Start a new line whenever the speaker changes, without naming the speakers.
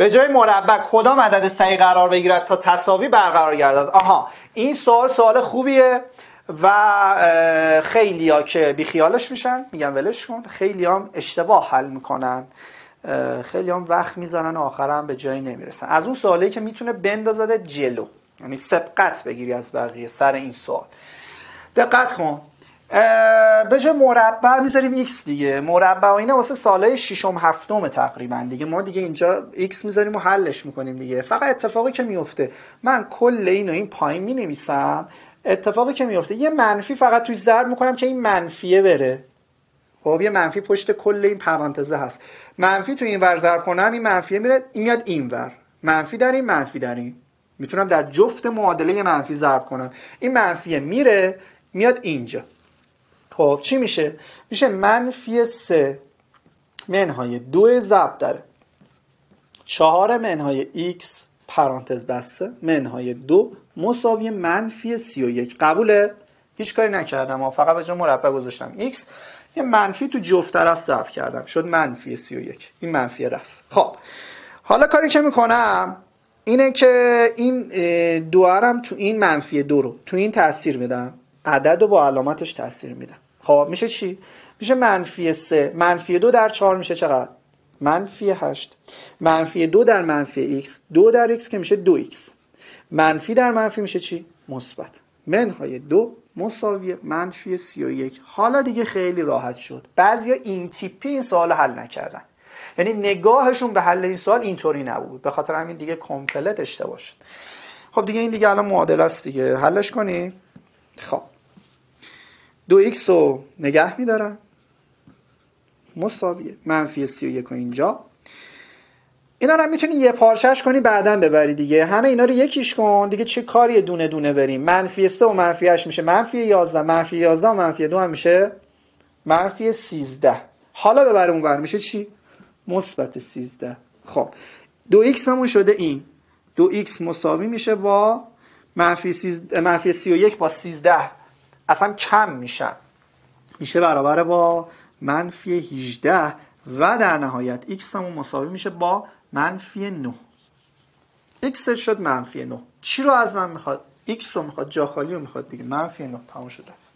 به جای مربع کدام عدد صحیح قرار بگیرد تا تصاوی برقرار گردد آها این سوال سوال خوبیه و خیلی ها که بیخیالش میشن میگن ولش کن خیلی هم اشتباه حل میکنن خیلی هم وقت میزنن و آخر هم به جایی نمیرسن از اون سوالی که میتونه بندازده جلو یعنی سبقت بگیری از بقیه سر این سوال دقت کن به جای مربع میذاریم x دیگه مربع و واسه سالهای ششم هفتم تقریبا دیگه ما دیگه اینجا x میذاریم و حلش میکنیم دیگه فقط اتفاقی که میفته من کل اینو این پایین مینویسم اتفاقی که میفته یه منفی فقط توی ضرب میکنم که این منفیه بره خب یه منفی پشت کل این پرانتزه هست منفی توی این ور ضرب کنم این منفیه میره این میاد این ور منفی در این منفی در این میتونم در جفت معادله منفی ضرب کنم این منفیه میره میاد اینجا خب چی میشه میشه منفی سه منهای دو زب داره چهار منهای x پرانتز بسته منهای دو مساوی منفی سی و قبوله؟ هیچ کاری نکردم ها فقط به جا مربع گذاشتم x یه منفی تو جفت طرف ضرب کردم شد منفی سی و این منفی رفت خب حالا کاری که میکنم اینه که این دوارم تو این منفی دو رو تو این تاثیر میدم عدد رو با علامتش تاثیر میدم خب میشه چی میشه منفی سه منفی دو در چهار میشه چقدر منفی هشت. منفی دو در منفی x دو در x که میشه دو x منفی در منفی میشه چی مثبت منهای دو مساوی منفی سی و یک. حالا دیگه خیلی راحت شد بعضیا این تیپی این سوال حل نکردن یعنی نگاهشون به حل این سوال اینطوری نبود به خاطر همین دیگه کمپلت اشتباه شد خب دیگه این دیگه الان معادله است دیگه حلش کنی خب دو ایکس رو نگه میدارم مساویه منفی و اینجا اینا رو هم میتونی یه پارچش کنی بعدا ببری دیگه همه اینا رو یکیش کن دیگه چه کاری دونه دونه بریم منفی سه و منفی میشه منفی یازده منفی 11 و منفی دو هم میشه منفی سیزده حالا ببر اونور میشه چی مثبت سیزده خب دو x همون شده این دو x مساوی میشه با منفی, سی منفی یک با سیزده اصلا کم میشن میشه برابر با منفی 18 و در نهایت x همون مساوی میشه با منفی 9 x شد منفی 9 چی رو از من میخواد x رو میخواد جا خالی رو میخواد دیگه منفی 9 تمام شده